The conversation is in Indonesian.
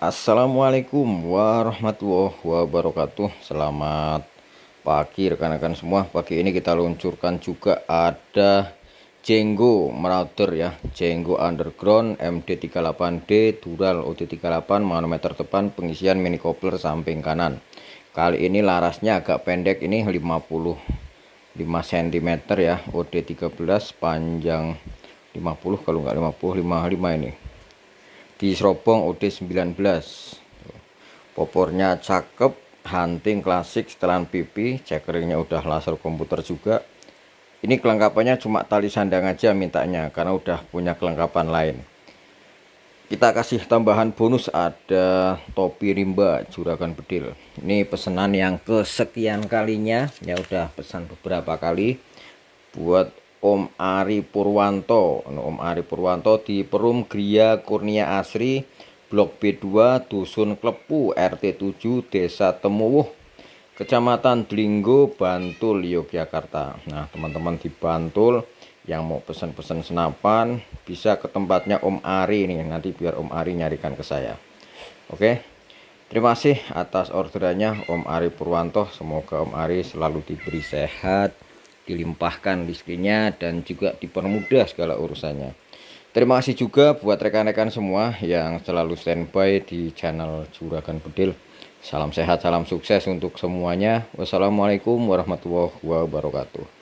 Assalamualaikum warahmatullahi wabarakatuh Selamat pagi rekan-rekan semua Pagi ini kita luncurkan juga ada Jenggo Marauder ya Jenggo Underground MD38D Dural OD38 manometer depan pengisian mini coupler samping kanan Kali ini larasnya agak pendek ini 50 5 cm ya OD13 panjang 50 kalau nggak 50 55 ini di Serobong OD19 popornya cakep hunting klasik setelan pipi checkeringnya udah laser komputer juga ini kelengkapannya cuma tali sandang aja mintanya karena udah punya kelengkapan lain kita kasih tambahan bonus ada topi rimba juragan bedil ini pesanan yang kesekian kalinya ya udah pesan beberapa kali buat Om Ari Purwanto Om Ari Purwanto di Perum Gria Kurnia Asri Blok B2 Dusun Klepu RT 7 Desa Temuwuh Kecamatan Dlinggo Bantul Yogyakarta Nah teman-teman di Bantul yang mau pesan-pesan senapan bisa ke tempatnya Om Ari nih nanti biar Om Ari nyarikan ke saya oke terima kasih atas orderannya Om Ari Purwanto semoga Om Ari selalu diberi sehat dilimpahkan listriknya dan juga dipermudah segala urusannya terima kasih juga buat rekan-rekan semua yang selalu standby di channel Juragan Bedil salam sehat salam sukses untuk semuanya wassalamualaikum warahmatullahi wabarakatuh